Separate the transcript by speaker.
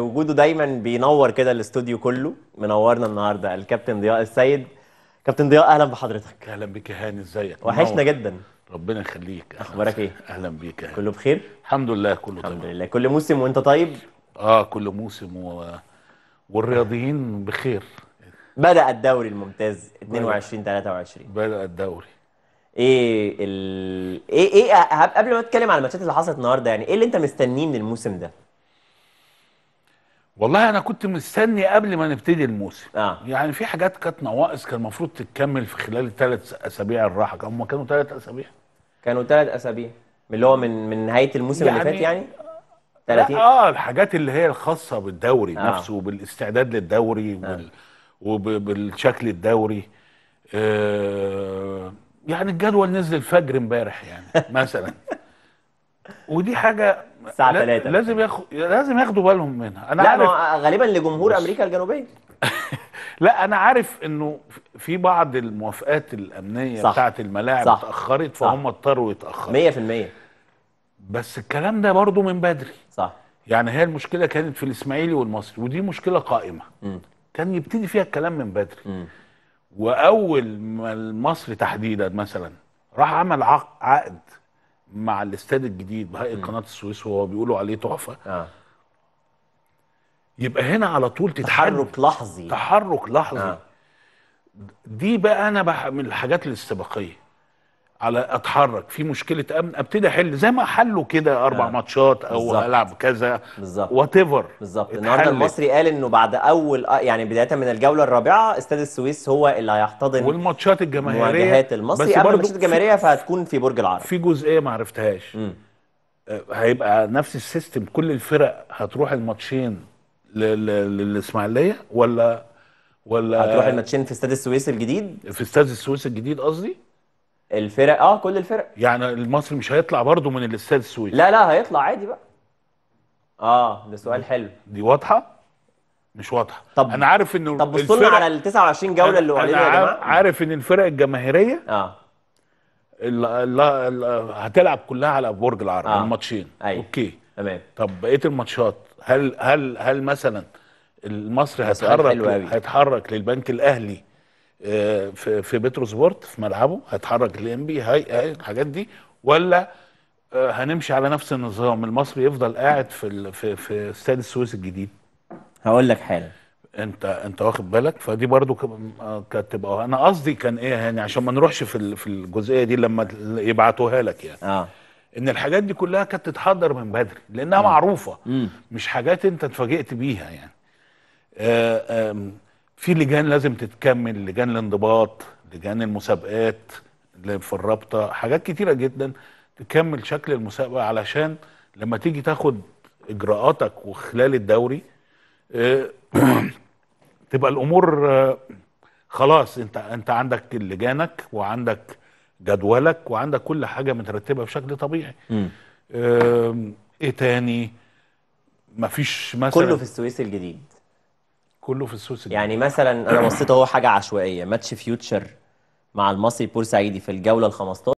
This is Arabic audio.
Speaker 1: وجوده دايما بينور كده الاستوديو كله منورنا النهارده الكابتن ضياء السيد كابتن ضياء اهلا بحضرتك
Speaker 2: اهلا بيك يا هاني ازيك وحشنا جدا ربنا يخليك اخبارك ايه اهلا بيك يا كله بخير الحمد لله كله طيب الحمد لله كل موسم وانت طيب اه كل موسم و... والرياضيين بخير
Speaker 1: بدا الدوري الممتاز 22 23 بدا الدوري ايه ال... ايه ايه قبل ما اتكلم على الماتشات اللي حصلت النهارده يعني ايه اللي انت مستنيه من الموسم ده
Speaker 2: والله انا كنت مستني قبل ما نبتدي الموسم آه. يعني في حاجات كانت نواقص كان المفروض تتكمل في خلال الثلاث اسابيع الراحه هم كانوا ثلاث اسابيع كانوا ثلاث اسابيع من اللي هو من من نهايه الموسم يعني... اللي فات يعني 30 يعني؟ اه الحاجات اللي هي الخاصه بالدوري آه. نفسه وبالاستعداد للدوري آه. وبال... وبالشكل الدوري آه يعني الجدول نزل الفجر امبارح يعني مثلا ودي حاجه الساعه 3 لازم ياخد لازم ياخدوا بالهم منها انا لا عارف... غالبا لجمهور
Speaker 1: بس. امريكا الجنوبيه
Speaker 2: لا انا عارف انه في بعض الموافقات الامنيه صح. بتاعت الملاعب صح. اتاخرت فهم اضطروا يتاخروا 100% بس الكلام ده برضو من بدري صح يعني هي المشكله كانت في الاسماعيلي والمصري ودي مشكله قائمه م. كان يبتدي فيها الكلام من بدري م. واول ما المصري تحديدا مثلا راح عمل عقد مع الاستاد الجديد بهيئه قناه السويس وهو بيقولوا عليه تحفه آه. يبقى هنا على طول تتحرك تحرك لحظي تحرك لحظي آه. دي بقى انا بح... من الحاجات الاستباقيه على اتحرك في مشكله امن ابتدي احل زي ما حلوا كده اربع آه. ماتشات او بالزبط. العب كذا بالظبط وات ايفر بالظبط
Speaker 1: النهارده المصري قال انه بعد اول آه، يعني بدايه من الجوله الرابعه استاد السويس هو اللي
Speaker 2: هيحتضن والماتشات الجماهيريه مواجهات المصري اما الماتشات الجماهيريه فهتكون في برج العرب في جزئيه ما عرفتهاش آه، هيبقى نفس السيستم كل الفرق هتروح الماتشين للاسماعيليه ولا ولا هتروح الماتشين في استاد السويس الجديد في استاد السويس الجديد قصدي الفرق اه كل الفرق يعني المصري مش هيطلع برضه من الاستاد السويس لا لا هيطلع عادي بقى اه ده سؤال حلو دي واضحه مش واضحه طب انا عارف ان طب بصوا لنا على ال 29 جوله اللي علينا يا جماعه عارف ان الفرق الجماهيريه اه هتلعب كلها على برج العرب آه. الماتشين أيوة. اوكي تمام طب بقيه الماتشات هل هل هل مثلا المصري هيتحرك هيتحرك للبنك الاهلي آه، في في بترو سبورت في ملعبه هيتحرك الام بي هاي الحاجات دي ولا آه، هنمشي على نفس النظام المصري يفضل قاعد في في في استاد السويس الجديد هقول لك حالا انت انت واخد بالك فدي برضو آه، كانت تبقى انا قصدي كان ايه يعني عشان ما نروحش في في الجزئيه دي لما يبعتوها لك يعني اه ان الحاجات دي كلها كانت تتحضر من بدري لانها م. معروفه م. مش حاجات انت اتفاجئت بيها يعني آآ آآ في لجان لازم تتكمل لجان الانضباط لجان المسابقات اللي في الرابطه حاجات كتيره جدا تكمل شكل المسابقه علشان لما تيجي تاخد اجراءاتك وخلال الدوري آه، تبقى الامور آه، خلاص انت انت عندك لجانك وعندك جدولك وعندك كل حاجه مترتبه بشكل طبيعي ايه تاني مفيش مثلا كله في
Speaker 1: السويس الجديد كله في السوس دي يعني مثلا انا بصيت هو حاجه عشوائيه ماتش فيوتشر مع المصري بورسعيدي في الجوله ال 15